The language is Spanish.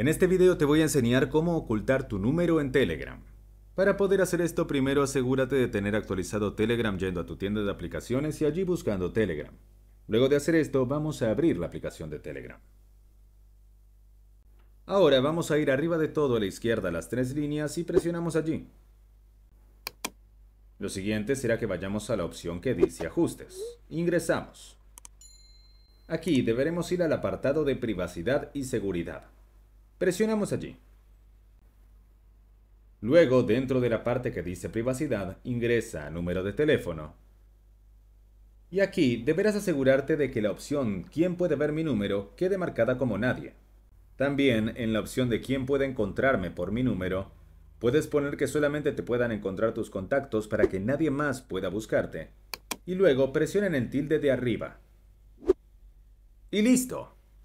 En este video te voy a enseñar cómo ocultar tu número en Telegram. Para poder hacer esto primero asegúrate de tener actualizado Telegram yendo a tu tienda de aplicaciones y allí buscando Telegram. Luego de hacer esto vamos a abrir la aplicación de Telegram. Ahora vamos a ir arriba de todo a la izquierda las tres líneas y presionamos allí. Lo siguiente será que vayamos a la opción que dice ajustes. Ingresamos. Aquí deberemos ir al apartado de privacidad y seguridad. Presionamos allí. Luego, dentro de la parte que dice privacidad, ingresa número de teléfono. Y aquí deberás asegurarte de que la opción ¿Quién puede ver mi número? quede marcada como nadie. También en la opción de ¿Quién puede encontrarme por mi número? puedes poner que solamente te puedan encontrar tus contactos para que nadie más pueda buscarte. Y luego presionen el tilde de arriba. Y listo.